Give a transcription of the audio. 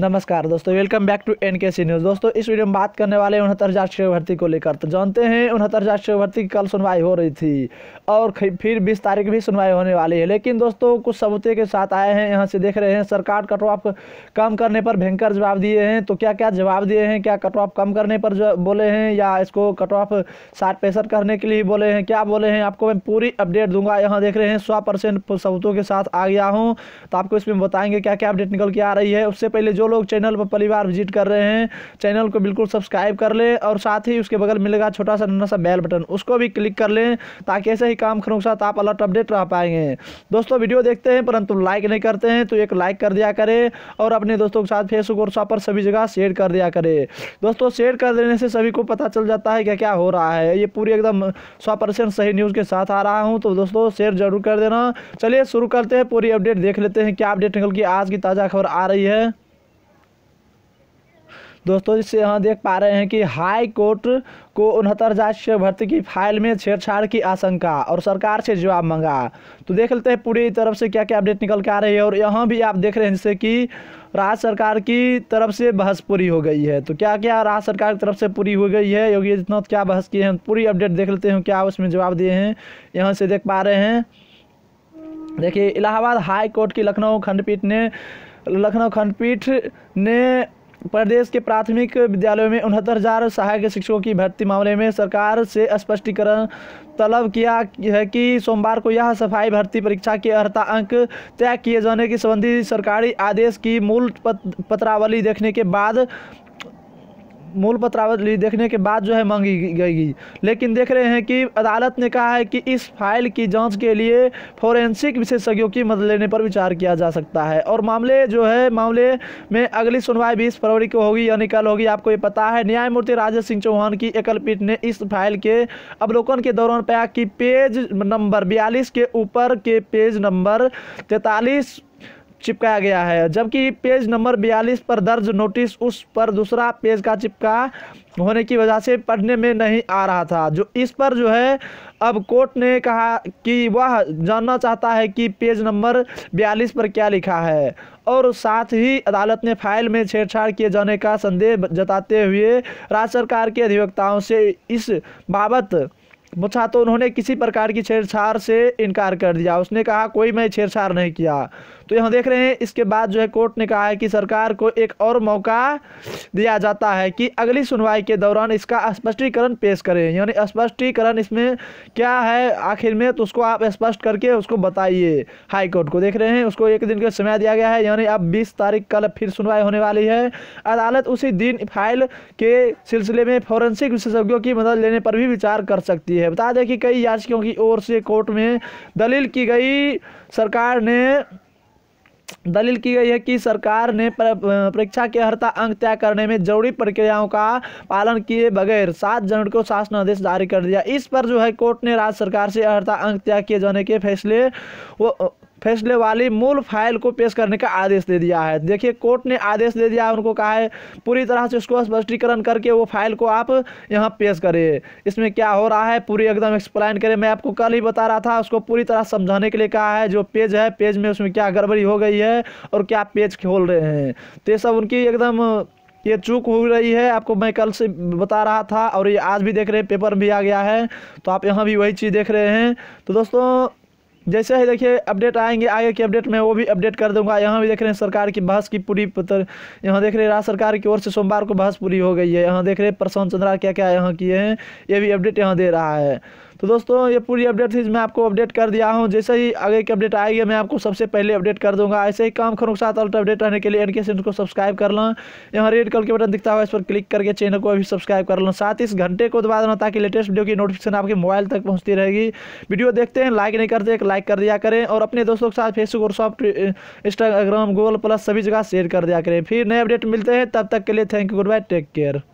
नमस्कार दोस्तों welcome back to N के सी न्यूज़ दोस्तों इस वीडियो में बात करने वाले हैं उनहत्तर राष्ट्रीय भर्ती को लेकर तो जानते हैं उनहत्तर राष्ट्रीय भर्ती की कल सुनवाई हो रही थी और फिर 20 तारीख भी सुनवाई होने वाली है लेकिन दोस्तों कुछ सबूत के साथ आए हैं यहाँ से देख रहे हैं सरकार कट ऑफ कम करने पर भयंकर जवाब दिए हैं तो क्या क्या जवाब दिए हैं क्या कट ऑफ कम करने पर बोले हैं या इसको कट ऑफ साठ पैंसठ करने के लिए बोले हैं क्या बोले हैं आपको मैं पूरी अपडेट दूंगा यहाँ देख रहे हैं सौ सबूतों के साथ आ गया हूँ तो आपको इसमें बताएंगे क्या क्या अपडेट निकल के आ रही है उससे पहले जो जो लोग चैनल पर पहली बार विजिट कर रहे हैं चैनल को बिल्कुल सब्सक्राइब कर लें और साथ ही उसके बगल मिलेगा छोटा सा नन्ना सा बेल बटन उसको भी क्लिक कर लें ताकि ऐसे ही काम खनों के साथ आप अलर्ट अपडेट रह पाएंगे दोस्तों वीडियो देखते हैं परंतु लाइक नहीं करते हैं तो एक लाइक कर दिया करें और अपने दोस्तों के साथ फेसबुक और सब पर सभी जगह शेयर कर दिया करें दोस्तों शेयर कर देने से सभी को पता चल जाता है क्या क्या हो रहा है ये पूरी एकदम सौ परसेंट सही न्यूज़ के साथ आ रहा हूँ तो दोस्तों शेयर जरूर कर देना चलिए शुरू करते हैं पूरी अपडेट देख लेते हैं क्या अपडेट निकल की आज की ताज़ा खबर आ रही है दोस्तों जिससे यहाँ देख पा रहे हैं कि हाई कोर्ट को उनहत्तर जांच से भर्ती की फाइल में छेड़छाड़ की आशंका और सरकार से जवाब मंगा तो देख लेते हैं पूरी तरफ से क्या क्या अपडेट निकल के आ रही है और यहाँ भी आप देख रहे हैं जैसे कि राज्य सरकार की तरफ से बहस पूरी हो गई है तो क्या क्या राज्य सरकार की तरफ से पूरी हो गई है योगी आदित्यनाथ क्या बहस किए हैं पूरी अपडेट देख लेते हैं क्या उसमें जवाब दिए हैं यहाँ से देख पा रहे हैं देखिए इलाहाबाद हाई कोर्ट की लखनऊ खंडपीठ ने लखनऊ खंडपीठ ने प्रदेश के प्राथमिक विद्यालयों में उनहत्तर हज़ार सहायक शिक्षकों की भर्ती मामले में सरकार से स्पष्टीकरण तलब किया है कि सोमवार को यह सफाई भर्ती परीक्षा के अर्हता अंक तय किए जाने के संबंधी सरकारी आदेश की मूल पत, पत्रावली देखने के बाद मूल पत्रावली देखने के बाद जो है मांगी गई लेकिन देख रहे हैं कि अदालत ने कहा है कि इस फाइल की जांच के लिए फोरेंसिक विशेषज्ञों की मदद लेने पर विचार किया जा सकता है और मामले जो है मामले में अगली सुनवाई बीस फरवरी को होगी यानी कल होगी आपको ये पता है न्यायमूर्ति राजेश सिंह चौहान की एकल पीठ ने इस फाइल के अवलोकन के दौरान पाया कि पेज नंबर बयालीस के ऊपर के पेज नंबर तैतालीस चिपकाया गया है जबकि पेज नंबर बयालीस पर दर्ज नोटिस उस पर दूसरा पेज का चिपका होने की वजह से पढ़ने में नहीं आ रहा था जो इस पर जो है अब कोर्ट ने कहा कि वह जानना चाहता है कि पेज नंबर बयालीस पर क्या लिखा है और साथ ही अदालत ने फाइल में छेड़छाड़ किए जाने का संदेह जताते हुए राज्य सरकार के अधिवक्ताओं से इस बाबत पूछा तो उन्होंने किसी प्रकार की छेड़छाड़ से इनकार कर दिया उसने कहा कोई मैं छेड़छाड़ नहीं किया तो यहाँ देख रहे हैं इसके बाद जो है कोर्ट ने कहा है कि सरकार को एक और मौका दिया जाता है कि अगली सुनवाई के दौरान इसका स्पष्टीकरण पेश करें यानी स्पष्टीकरण इसमें क्या है आखिर में तो उसको आप स्पष्ट करके उसको बताइए हाई कोर्ट को देख रहे हैं उसको एक दिन का समय दिया गया है यानी अब बीस तारीख कल फिर सुनवाई होने वाली है अदालत उसी दिन फाइल के सिलसिले में फॉरेंसिक विशेषज्ञों की मदद लेने पर भी विचार कर सकती है है बता दें कि कई याचिकाओं की ओर से कोर्ट में दलील की गई सरकार ने दलील की गई है कि सरकार ने परीक्षा के हरता अंक तय करने में जरूरी प्रक्रियाओं का पालन किए बगैर सात जनवरी को शासन आदेश जारी कर दिया इस पर जो है कोर्ट ने राज्य सरकार से हरता अंक तय किए जाने के फैसले वो फैसले वाली मूल फाइल को पेश करने का आदेश दे दिया है देखिए कोर्ट ने आदेश दे दिया है उनको कहा है पूरी तरह से उसको स्पष्टीकरण करके वो फाइल को आप यहाँ पेश करें इसमें क्या हो रहा है पूरी एकदम एक्सप्लेन करें मैं आपको कल ही बता रहा था उसको पूरी तरह समझाने के लिए कहा है जो पेज है पेज में उसमें क्या गड़बड़ी हो गई है और क्या पेज खोल रहे हैं तो ये सब उनकी एकदम ये चूक हो रही है आपको मैं कल से बता रहा था और ये आज भी देख रहे हैं पेपर भी आ गया है तो आप यहाँ भी वही चीज़ देख रहे हैं तो दोस्तों जैसे ही देखिए अपडेट आएंगे आगे के अपडेट में वो भी अपडेट कर दूंगा यहाँ भी देख रहे हैं सरकार की बहस की पूरी पत्र यहाँ देख रहे हैं राज्य सरकार की ओर से सोमवार को बहस पूरी हो गई है यहाँ देख रहे हैं प्रशांत चंद्रा क्या क्या यहाँ किए हैं ये भी अपडेट यहाँ दे रहा है तो दोस्तों ये पूरी अपडेट थी मैं आपको अपडेट कर दिया हूँ जैसे ही आगे की अपडेट आएगी मैं आपको सबसे पहले अपडेट कर दूंगा ऐसे ही काम खरों के साथ अल्ट अपडेट रहने के लिए एन के को सब्सक्राइब कर लें यहाँ रेड कलर के बटन दिखता हुआ इस पर क्लिक करके चैनल को अभी सब्सक्राइब कर लें साथ इस घंटे को दबा देना ताकि लेटेस्ट वीडियो की नोटिफिकेशन आपके मोबाइल तक पहुँचती रहेगी वीडियो देखते हैं लाइक नहीं करते लाइक कर दिया करें और अपने दोस्तों के साथ फेसबुक और सॉफ्ट इंस्टाग्राम गूगल प्लस सभी जगह शेयर कर दिया करें फिर नए अपडेट मिलते हैं तब तक के लिए thank you goodbye take care